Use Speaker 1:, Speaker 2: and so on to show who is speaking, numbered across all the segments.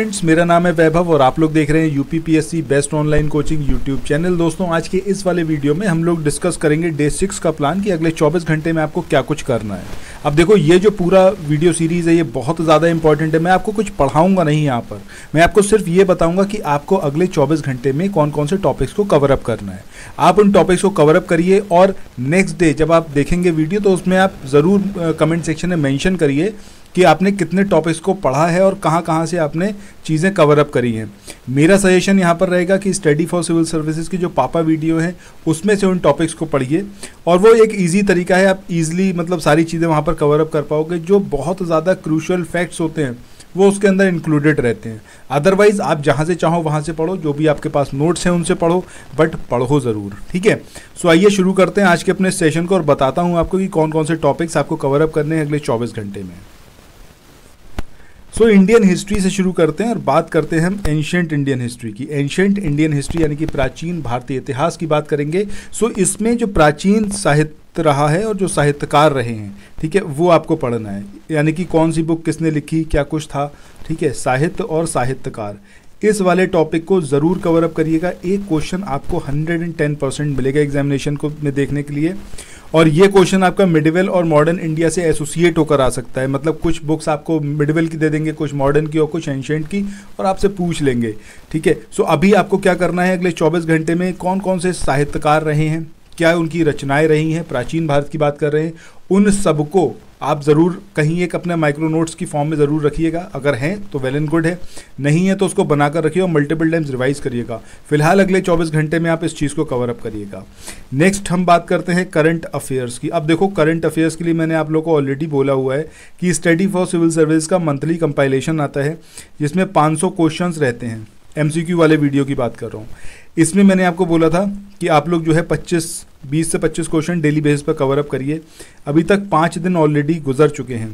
Speaker 1: friends मेरा नाम है वैभव और आप लोग देख रहे हैं UPPSC best online coaching YouTube channel दोस्तों आज के इस वाले वीडियो में हम लोग डिस्कस करेंगे डे सिक्स का प्लान कि अगले 24 घंटे में आपको क्या कुछ करना है अब देखो ये जो पूरा वीडियो सीरीज़ है ये बहुत ज़्यादा इंपॉर्टेंट है मैं आपको कुछ पढ़ाऊंगा नहीं यहाँ पर मैं आपको सिर्फ ये बताऊँगा कि आपको अगले चौबीस घंटे में कौन कौन से टॉपिक्स को कवरअप करना है आप उन टॉपिक्स को कवरअप करिए और नेक्स्ट डे जब आप देखेंगे वीडियो तो उसमें आप ज़रूर कमेंट सेक्शन में मैंशन करिए कि आपने कितने टॉपिक्स को पढ़ा है और कहाँ कहाँ से आपने चीज़ें कवर अप करी हैं मेरा सजेशन यहाँ पर रहेगा कि स्टडी फॉर सिविल सर्विसेज की जो पापा वीडियो है उसमें से उन टॉपिक्स को पढ़िए और वो एक ईजी तरीका है आप ईजिली मतलब सारी चीज़ें वहाँ पर कवर अप कर पाओगे जो बहुत ज़्यादा क्रूशल फैक्ट्स होते हैं वो उसके अंदर इंक्लूडेड रहते हैं अदरवाइज़ आप जहाँ से चाहो वहाँ से पढ़ो जो भी आपके पास नोट्स हैं उनसे पढ़ो बट पढ़ो ज़रूर ठीक है सो आइए शुरू करते हैं आज के अपने सेशन को और बताता हूँ आपको कि कौन कौन से टॉपिक्स आपको कवर अप करने हैं अगले चौबीस घंटे में सो इंडियन हिस्ट्री से शुरू करते हैं और बात करते हैं हम एंशेंट इंडियन हिस्ट्री की एंशेंट इंडियन हिस्ट्री यानी कि प्राचीन भारतीय इतिहास की बात करेंगे सो so, इसमें जो प्राचीन साहित्य साहित्य रहा है और जो साहित्यकार रहे हैं ठीक है वो आपको पढ़ना है यानी कि कौन सी बुक किसने लिखी क्या कुछ था ठीक है साहित्य और साहित्यकार इस वाले टॉपिक को ज़रूर कवर अप करिएगा एक क्वेश्चन आपको 110 परसेंट मिलेगा एग्जामिनेशन को में देखने के लिए और ये क्वेश्चन आपका मिडवेल और मॉडर्न इंडिया से एसोसिएट होकर आ सकता है मतलब कुछ बुक्स आपको मिडवेल की दे देंगे कुछ मॉडर्न की और कुछ एंशेंट की और आपसे पूछ लेंगे ठीक है सो अभी आपको क्या करना है अगले चौबीस घंटे में कौन कौन से साहित्यकार रहे हैं क्या उनकी रचनाएं रही हैं प्राचीन भारत की बात कर रहे हैं उन सबको आप ज़रूर कहीं एक अपने माइक्रो नोट्स की फॉर्म में ज़रूर रखिएगा अगर हैं तो वेल एंड गुड है नहीं है तो उसको बनाकर रखिए और मल्टीपल टाइम्स रिवाइज करिएगा फिलहाल अगले चौबीस घंटे में आप इस चीज़ को कवर अप करिएगा नेक्स्ट हम बात करते हैं करंट अफेयर्स की अब देखो करंट अफेयर्स के लिए मैंने आप लोग को ऑलरेडी बोला हुआ है कि स्टडी फॉर सिविल सर्विस का मंथली कंपाइलेशन आता है जिसमें पाँच सौ रहते हैं एम वाले वीडियो की बात कर रहा हूँ इसमें मैंने आपको बोला था कि आप लोग जो है 25 20 से 25 क्वेश्चन डेली बेसिस पर कवर अप करिए अभी तक पाँच दिन ऑलरेडी गुजर चुके हैं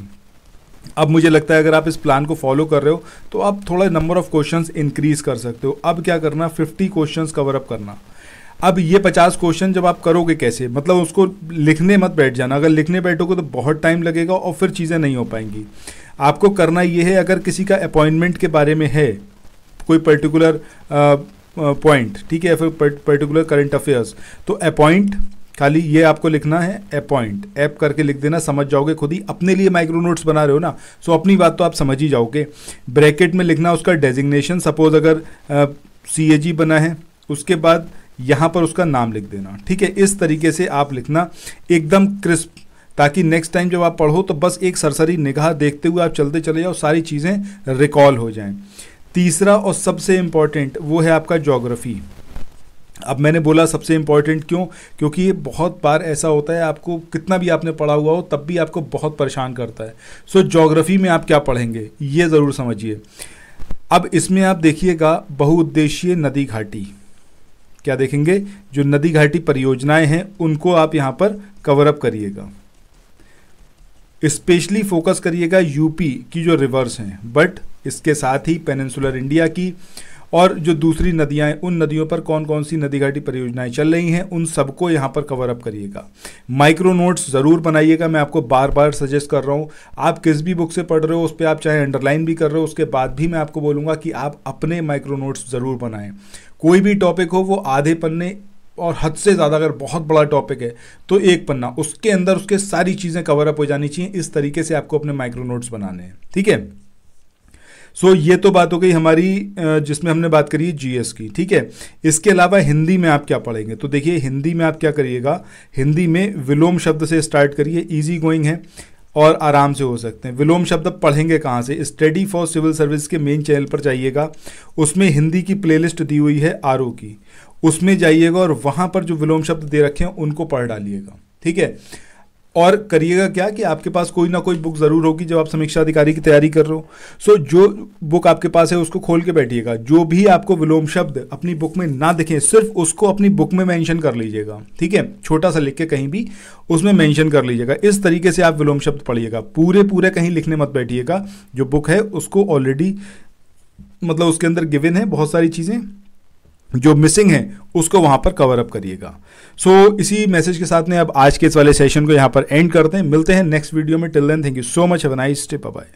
Speaker 1: अब मुझे लगता है अगर आप इस प्लान को फॉलो कर रहे हो तो आप थोड़ा नंबर ऑफ क्वेश्चंस इंक्रीज कर सकते हो अब क्या करना 50 क्वेश्चंस कवर अप करना अब ये पचास क्वेश्चन जब आप करोगे कैसे मतलब उसको लिखने मत बैठ जाना अगर लिखने बैठोगे तो बहुत टाइम लगेगा और फिर चीज़ें नहीं हो पाएंगी आपको करना ये है अगर किसी का अपॉइंटमेंट के बारे में है कोई पर्टिकुलर पॉइंट uh, uh, ठीक है या फिर पर्टिकुलर करंट अफेयर्स तो अपॉइंट खाली ये आपको लिखना है अपॉइंट ऐप करके लिख देना समझ जाओगे खुद ही अपने लिए माइक्रो नोट्स बना रहे हो ना सो अपनी बात तो आप समझ ही जाओगे ब्रैकेट में लिखना उसका डेजिग्नेशन सपोज अगर सी ए जी बना है उसके बाद यहाँ पर उसका नाम लिख देना ठीक है इस तरीके से आप लिखना एकदम क्रिस्प ताकि नेक्स्ट टाइम जब आप पढ़ो तो बस एक सरसरी निगाह देखते हुए आप चलते चले जाओ सारी चीज़ें रिकॉल हो जाएं तीसरा और सबसे इम्पॉर्टेंट वो है आपका जोग्राफ़ी अब मैंने बोला सबसे इम्पॉर्टेंट क्यों क्योंकि ये बहुत बार ऐसा होता है आपको कितना भी आपने पढ़ा हुआ हो तब भी आपको बहुत परेशान करता है सो so, जोग्राफ़ी में आप क्या पढ़ेंगे ये ज़रूर समझिए अब इसमें आप देखिएगा बहुउद्देशीय नदी घाटी क्या देखेंगे जो नदी घाटी परियोजनाएं हैं उनको आप यहाँ पर कवरअप करिएगा स्पेशली फोकस करिएगा यूपी की जो रिवर्स हैं बट इसके साथ ही पेनिनसुलर इंडिया की और जो दूसरी नदियाँ उन नदियों पर कौन कौन सी नदी घाटी परियोजनाएं चल रही हैं उन सबको यहाँ पर कवर अप करिएगा माइक्रो नोट्स ज़रूर बनाइएगा मैं आपको बार बार सजेस्ट कर रहा हूँ आप किस भी बुक से पढ़ रहे हो उस पर आप चाहे अंडरलाइन भी कर रहे हो उसके बाद भी मैं आपको बोलूँगा कि आप अपने माइक्रो नोट्स ज़रूर बनाएँ कोई भी टॉपिक हो वो आधे पन्ने और हद से ज़्यादा अगर बहुत बड़ा टॉपिक है तो एक पन्ना उसके अंदर उसके सारी चीज़ें कवर अप हो जानी चाहिए इस तरीके से आपको अपने माइक्रो नोट्स बनाने हैं ठीक है सो so, ये तो बात हो गई हमारी जिसमें हमने बात करी जीएस की ठीक है इसके अलावा हिंदी में आप क्या पढ़ेंगे तो देखिए हिंदी में आप क्या करिएगा हिंदी में विलोम शब्द से स्टार्ट करिए ईजी गोइंग है और आराम से हो सकते हैं विलोम शब्द पढ़ेंगे कहाँ से स्टडी फॉर सिविल सर्विस के मेन चैनल पर जाइएगा उसमें हिंदी की प्लेलिस्ट दी हुई है आर की उसमें जाइएगा और वहाँ पर जो विलोम शब्द दे रखे हैं उनको पढ़ डालिएगा ठीक है और करिएगा क्या कि आपके पास कोई ना कोई बुक ज़रूर होगी जब आप समीक्षा अधिकारी की तैयारी कर रहे हो सो so, जो बुक आपके पास है उसको खोल के बैठिएगा जो भी आपको विलोम शब्द अपनी बुक में ना दिखें सिर्फ उसको अपनी बुक में मेंशन कर लीजिएगा ठीक है छोटा सा लिख के कहीं भी उसमें मेंशन कर लीजिएगा इस तरीके से आप विलोम शब्द पढ़िएगा पूरे पूरे कहीं लिखने मत बैठिएगा जो बुक है उसको ऑलरेडी मतलब उसके अंदर गिविन है बहुत सारी चीज़ें जो मिसिंग है उसको वहां पर कवर अप करिएगा सो so, इसी मैसेज के साथ में अब आज के इस वाले सेशन को यहां पर एंड करते हैं मिलते हैं नेक्स्ट वीडियो में till then thank you so much have nice day bye